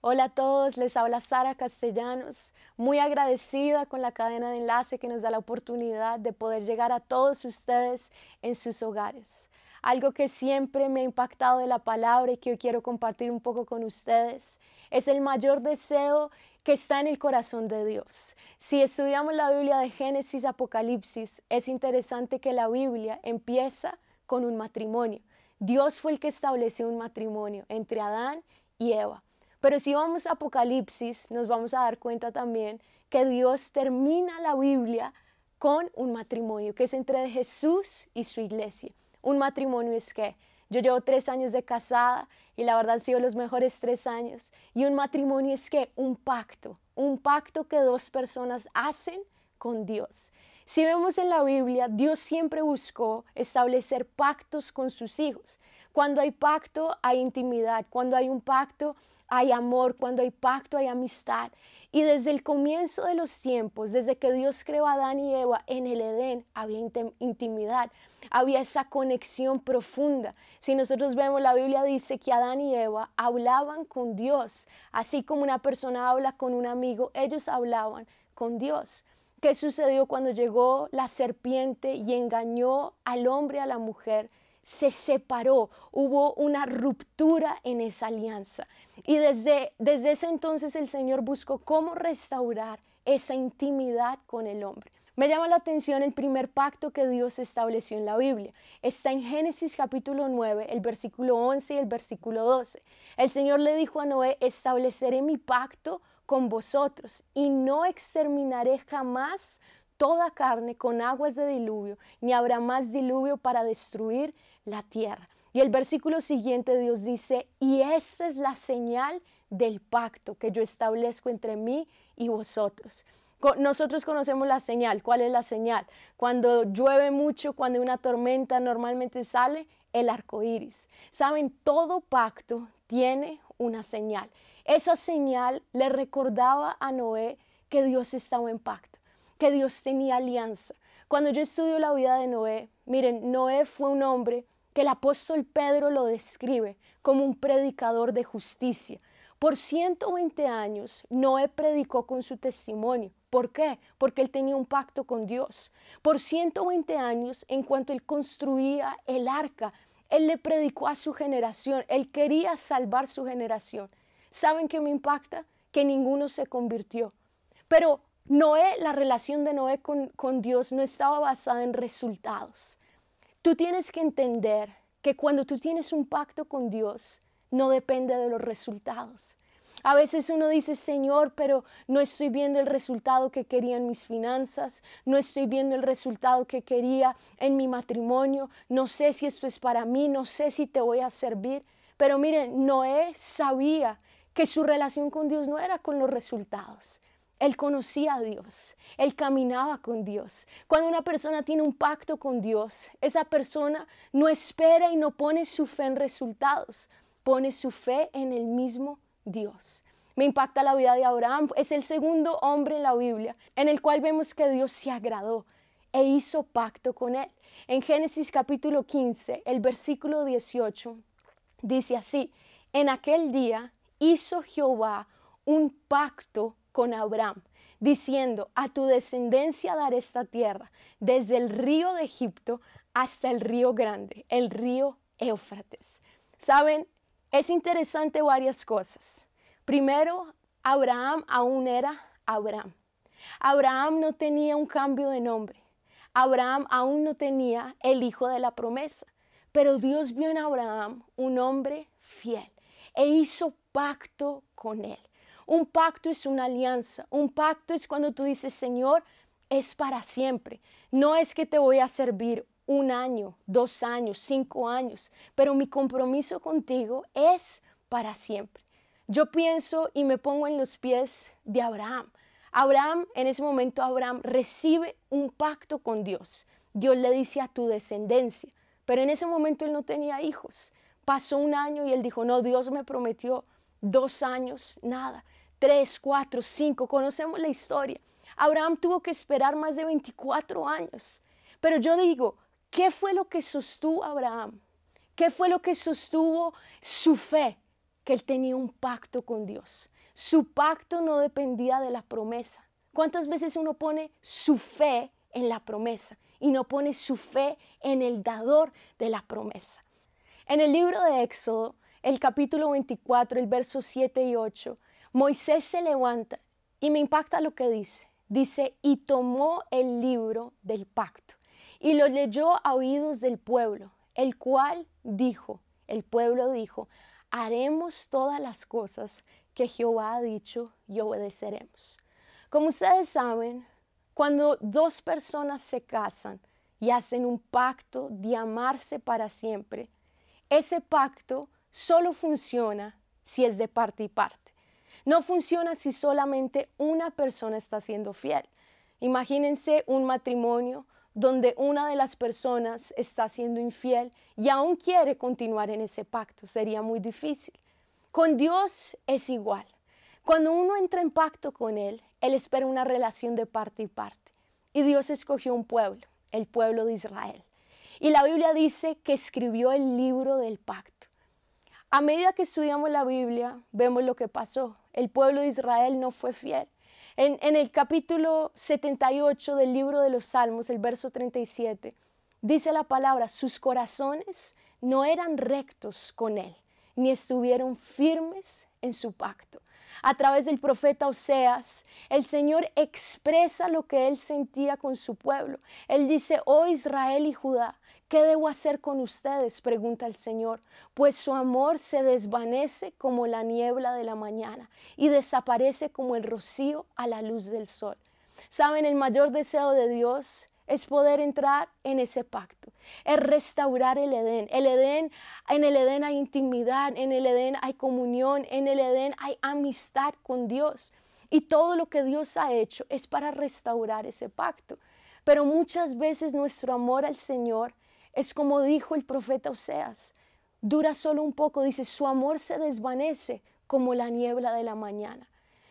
Hola a todos, les habla Sara Castellanos, muy agradecida con la cadena de enlace que nos da la oportunidad de poder llegar a todos ustedes en sus hogares. Algo que siempre me ha impactado de la palabra y que hoy quiero compartir un poco con ustedes es el mayor deseo que está en el corazón de Dios. Si estudiamos la Biblia de Génesis, Apocalipsis, es interesante que la Biblia empieza con un matrimonio. Dios fue el que estableció un matrimonio entre Adán y Eva. Pero si vamos a Apocalipsis, nos vamos a dar cuenta también que Dios termina la Biblia con un matrimonio, que es entre Jesús y su iglesia. Un matrimonio es que yo llevo tres años de casada y la verdad han sido los mejores tres años. Y un matrimonio es que un pacto, un pacto que dos personas hacen con Dios. Si vemos en la Biblia, Dios siempre buscó establecer pactos con sus hijos. Cuando hay pacto, hay intimidad. Cuando hay un pacto, hay amor, cuando hay pacto, hay amistad. Y desde el comienzo de los tiempos, desde que Dios creó a Adán y Eva en el Edén, había intimidad, había esa conexión profunda. Si nosotros vemos, la Biblia dice que Adán y Eva hablaban con Dios, así como una persona habla con un amigo, ellos hablaban con Dios. ¿Qué sucedió cuando llegó la serpiente y engañó al hombre a la mujer? se separó, hubo una ruptura en esa alianza. Y desde, desde ese entonces el Señor buscó cómo restaurar esa intimidad con el hombre. Me llama la atención el primer pacto que Dios estableció en la Biblia. Está en Génesis capítulo 9, el versículo 11 y el versículo 12. El Señor le dijo a Noé, estableceré mi pacto con vosotros y no exterminaré jamás toda carne con aguas de diluvio, ni habrá más diluvio para destruir la tierra. Y el versículo siguiente Dios dice, y esta es la señal del pacto que yo establezco entre mí y vosotros. Nosotros conocemos la señal. ¿Cuál es la señal? Cuando llueve mucho, cuando una tormenta normalmente sale, el arco iris. Saben, todo pacto tiene una señal. Esa señal le recordaba a Noé que Dios estaba en pacto que Dios tenía alianza. Cuando yo estudio la vida de Noé, miren, Noé fue un hombre que el apóstol Pedro lo describe como un predicador de justicia. Por 120 años, Noé predicó con su testimonio. ¿Por qué? Porque él tenía un pacto con Dios. Por 120 años, en cuanto él construía el arca, él le predicó a su generación, él quería salvar su generación. ¿Saben qué me impacta? Que ninguno se convirtió. Pero Noé, la relación de Noé con, Dios no estaba basada en resultados. Tú tienes que entender que cuando tú tienes un pacto con Dios, no depende de los resultados. A veces uno dice, Señor, pero no estoy viendo el resultado que quería en mis finanzas, no estoy viendo el resultado que quería en mi matrimonio, no sé si esto es para mí, no sé si te voy a servir. Pero miren, Noé sabía que su relación con Dios no era con los resultados, él conocía a Dios, él caminaba con Dios. Cuando una persona tiene un pacto con Dios, esa persona no espera y no pone su fe en resultados, pone su fe en el mismo Dios. Me impacta la vida de Abraham, es el segundo hombre en la Biblia en el cual vemos que Dios se agradó e hizo pacto con él. En Génesis capítulo 15, el versículo 18, dice así, en aquel día hizo Jehová un pacto con Abraham, diciendo, a tu descendencia daré esta tierra, desde el río de Egipto hasta el río grande, el río Éufrates. Saben, es interesante varias cosas. Primero, Abraham aún era Abraham. Abraham no tenía un cambio de nombre. Abraham aún no tenía el hijo de la promesa. Pero Dios vio en Abraham un hombre fiel e hizo pacto con él. Un pacto es una alianza. Un pacto es cuando tú dices, Señor, es para siempre. No es que te voy a servir un año, dos años, cinco años, pero mi compromiso contigo es para siempre. Yo pienso y me pongo en los pies de Abraham. Abraham, en ese momento Abraham recibe un pacto con Dios. Dios le dice a tu descendencia, pero en ese momento él no tenía hijos. Pasó un año y él dijo, no, Dios me prometió dos años, nada. Tres, cuatro, cinco. conocemos la historia. Abraham tuvo que esperar más de 24 años. Pero yo digo, ¿qué fue lo que sostuvo Abraham? ¿Qué fue lo que sostuvo su fe? Que él tenía un pacto con Dios. Su pacto no dependía de la promesa. ¿Cuántas veces uno pone su fe en la promesa y no pone su fe en el dador de la promesa? En el libro de Éxodo, el capítulo 24, el verso 7 y 8, Moisés se levanta y me impacta lo que dice. Dice, y tomó el libro del pacto y lo leyó a oídos del pueblo, el cual dijo, el pueblo dijo, haremos todas las cosas que Jehová ha dicho y obedeceremos. Como ustedes saben, cuando dos personas se casan y hacen un pacto de amarse para siempre, ese pacto solo funciona si es de parte y parte. No funciona si solamente una persona está siendo fiel. Imagínense un matrimonio donde una de las personas está siendo infiel y aún quiere continuar en ese pacto. Sería muy difícil. Con Dios es igual. Cuando uno entra en pacto con Él, Él espera una relación de parte y parte. Y Dios escogió un pueblo, el pueblo de Israel. Y la Biblia dice que escribió el libro del pacto. A medida que estudiamos la Biblia, vemos lo que pasó. El pueblo de Israel no fue fiel. En, el capítulo 78 del libro de los Salmos, el verso 37, dice la palabra, sus corazones no eran rectos con él, ni estuvieron firmes en su pacto. A través del profeta Oseas, el Señor expresa lo que él sentía con su pueblo. Él dice, oh Israel y Judá, ¿Qué debo hacer con ustedes? pregunta el Señor, pues su amor se desvanece como la niebla de la mañana y desaparece como el rocío a la luz del sol. Saben, el mayor deseo de Dios es poder entrar en ese pacto, es restaurar el Edén. El Edén, en el Edén hay intimidad, en el Edén hay comunión, en el Edén hay amistad con Dios. Y todo lo que Dios ha hecho es para restaurar ese pacto. Pero muchas veces nuestro amor al Señor es como dijo el profeta Oseas, dura solo un poco, dice, su amor se desvanece como la niebla de la mañana.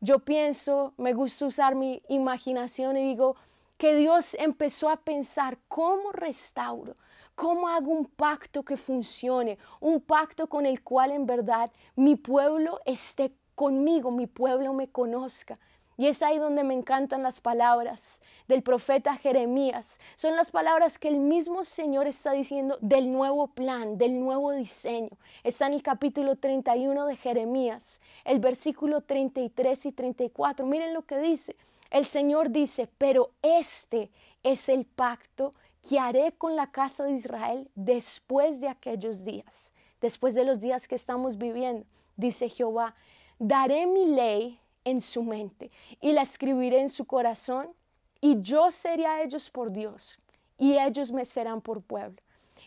Yo pienso, me gusta usar mi imaginación y digo que Dios empezó a pensar cómo restauro, cómo hago un pacto que funcione, un pacto con el cual en verdad mi pueblo esté conmigo, mi pueblo me conozca. Y es ahí donde me encantan las palabras del profeta Jeremías. Son las palabras que el mismo Señor está diciendo del nuevo plan, del nuevo diseño. Está en el capítulo 31 de Jeremías, el versículo 33 y 34. Miren lo que dice. El Señor dice, pero este es el pacto que haré con la casa de Israel después de aquellos días, después de los días que estamos viviendo, dice Jehová. Daré mi ley en su mente y la escribiré en su corazón y yo seré a ellos por Dios y ellos me serán por pueblo.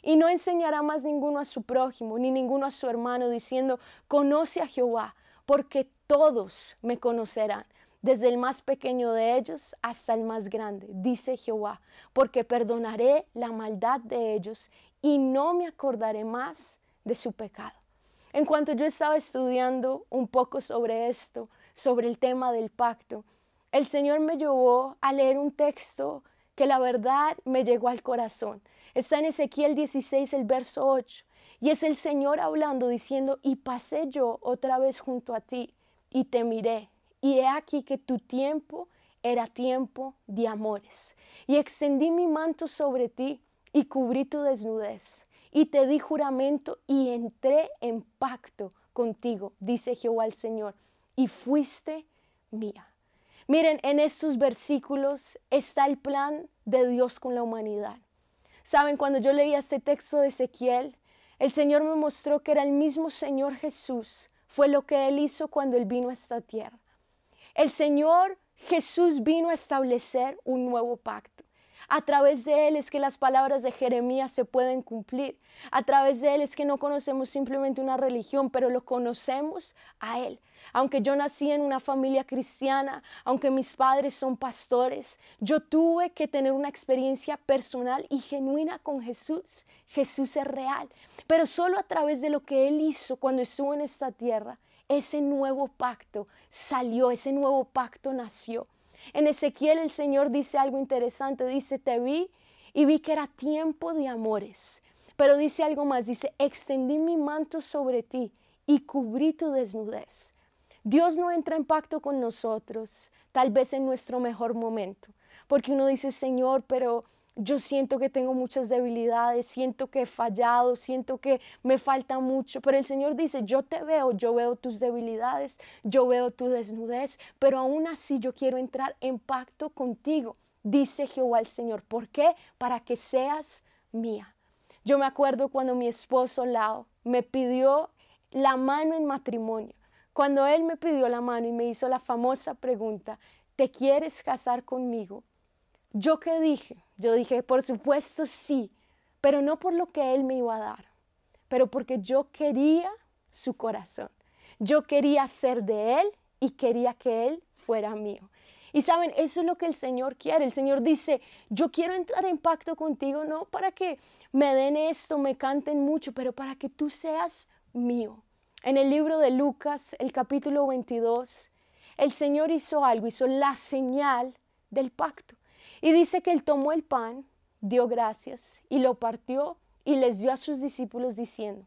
Y no enseñará más ninguno a su prójimo ni ninguno a su hermano diciendo, conoce a Jehová, porque todos me conocerán, desde el más pequeño de ellos hasta el más grande, dice Jehová, porque perdonaré la maldad de ellos y no me acordaré más de su pecado. En cuanto yo estaba estudiando un poco sobre esto, sobre el tema del pacto, el Señor me llevó a leer un texto que la verdad me llegó al corazón. Está en Ezequiel 16, el verso 8. Y es el Señor hablando, diciendo, y pasé yo otra vez junto a ti, y te miré, y he aquí que tu tiempo era tiempo de amores. Y extendí mi manto sobre ti, y cubrí tu desnudez, y te di juramento, y entré en pacto contigo, dice Jehová el Señor y fuiste mía. Miren, en estos versículos está el plan de Dios con la humanidad. Saben, cuando yo leía este texto de Ezequiel, el Señor me mostró que era el mismo Señor Jesús, fue lo que Él hizo cuando Él vino a esta tierra. El Señor Jesús vino a establecer un nuevo pacto. A través de Él es que las palabras de Jeremías se pueden cumplir. A través de Él es que no conocemos simplemente una religión, pero lo conocemos a Él. Aunque yo nací en una familia cristiana, aunque mis padres son pastores, yo tuve que tener una experiencia personal y genuina con Jesús. Jesús es real, pero solo a través de lo que Él hizo cuando estuvo en esta tierra, ese nuevo pacto salió, ese nuevo pacto nació. En Ezequiel el Señor dice algo interesante, dice, te vi y vi que era tiempo de amores. Pero dice algo más, dice, extendí mi manto sobre ti y cubrí tu desnudez. Dios no entra en pacto con nosotros, tal vez en nuestro mejor momento, porque uno dice, Señor, pero yo siento que tengo muchas debilidades, siento que he fallado, siento que me falta mucho, pero el Señor dice, yo te veo, yo veo tus debilidades, yo veo tu desnudez, pero aún así yo quiero entrar en pacto contigo, dice Jehová el Señor. ¿Por qué? Para que seas mía. Yo me acuerdo cuando mi esposo Lao me pidió la mano en matrimonio. Cuando él me pidió la mano y me hizo la famosa pregunta, ¿te quieres casar conmigo? ¿Yo qué dije? Yo dije, por supuesto sí, pero no por lo que Él me iba a dar, pero porque yo quería su corazón. Yo quería ser de Él y quería que Él fuera mío. Y saben, eso es lo que el Señor quiere. El Señor dice, yo quiero entrar en pacto contigo, no para que me den esto, me canten mucho, pero para que tú seas mío. En el libro de Lucas, el capítulo 22, el Señor hizo algo, hizo la señal del pacto. Y dice que él tomó el pan, dio gracias y lo partió y les dio a sus discípulos diciendo,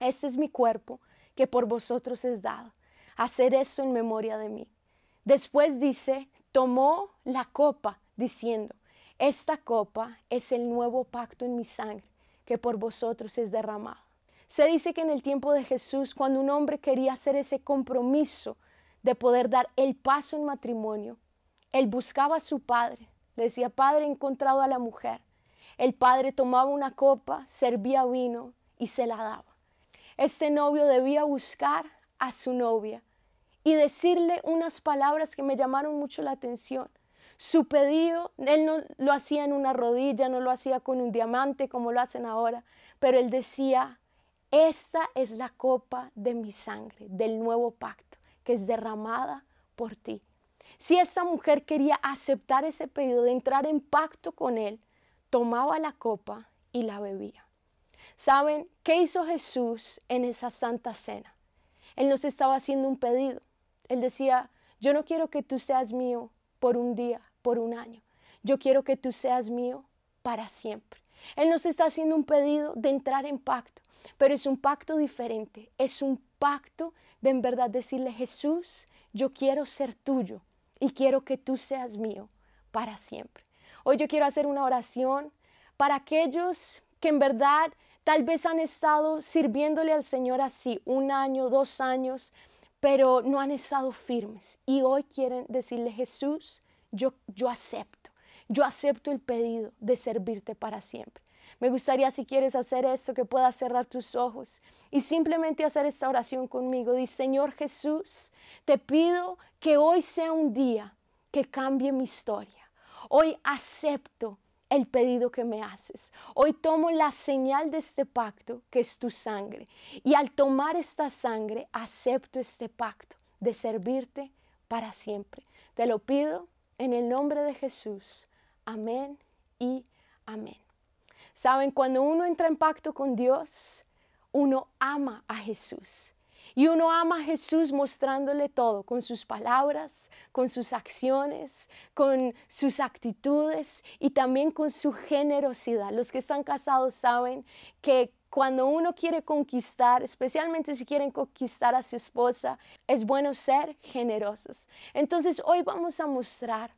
este es mi cuerpo que por vosotros es dado. Hacer esto en memoria de mí. Después dice, tomó la copa diciendo, esta copa es el nuevo pacto en mi sangre que por vosotros es derramado. Se dice que en el tiempo de Jesús, cuando un hombre quería hacer ese compromiso de poder dar el paso en matrimonio, él buscaba a su padre, le decía, Padre, he encontrado a la mujer. El padre tomaba una copa, servía vino y se la daba. Este novio debía buscar a su novia y decirle unas palabras que me llamaron mucho la atención. Su pedido, él no lo hacía en una rodilla, no lo hacía con un diamante como lo hacen ahora, pero él decía, esta es la copa de mi sangre, del nuevo pacto, que es derramada por ti. Si esa mujer quería aceptar ese pedido de entrar en pacto con Él, tomaba la copa y la bebía. ¿Saben qué hizo Jesús en esa santa cena? Él nos estaba haciendo un pedido. Él decía, yo no quiero que tú seas mío por un día, por un año. Yo quiero que tú seas mío para siempre. Él nos está haciendo un pedido de entrar en pacto, pero es un pacto diferente. Es un pacto de en verdad decirle, Jesús, yo quiero ser tuyo y quiero que tú seas mío para siempre. Hoy yo quiero hacer una oración para aquellos que en verdad tal vez han estado sirviéndole al Señor así un año, dos años, pero no han estado firmes y hoy quieren decirle, Jesús, yo, yo acepto, yo acepto el pedido de servirte para siempre. Me gustaría si quieres hacer esto, que puedas cerrar tus ojos y simplemente hacer esta oración conmigo. Dice, Señor Jesús, te pido que hoy sea un día que cambie mi historia. Hoy acepto el pedido que me haces. Hoy tomo la señal de este pacto, que es tu sangre. Y al tomar esta sangre, acepto este pacto de servirte para siempre. Te lo pido en el nombre de Jesús. Amén y amén. Saben, cuando uno entra en pacto con Dios, uno ama a Jesús. Y uno ama a Jesús mostrándole todo, con sus palabras, con sus acciones, con sus actitudes y también con su generosidad. Los que están casados saben que cuando uno quiere conquistar, especialmente si quieren conquistar a su esposa, es bueno ser generosos. Entonces hoy vamos a mostrar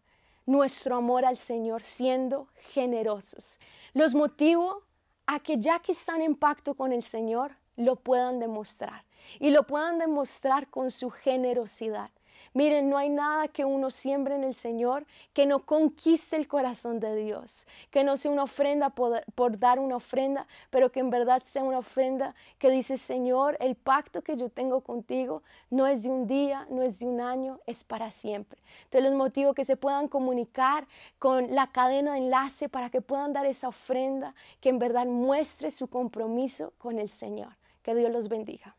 nuestro amor al Señor siendo generosos. Los motivo a que ya que están en pacto con el Señor, lo puedan demostrar y lo puedan demostrar con su generosidad. Miren, no hay nada que uno siembre en el Señor que no conquiste el corazón de Dios, que no sea una ofrenda por, dar una ofrenda, pero que en verdad sea una ofrenda que dice, Señor, el pacto que yo tengo contigo no es de un día, no es de un año, es para siempre. Entonces los motivo que se puedan comunicar con la cadena de enlace para que puedan dar esa ofrenda que en verdad muestre su compromiso con el Señor. Que Dios los bendiga.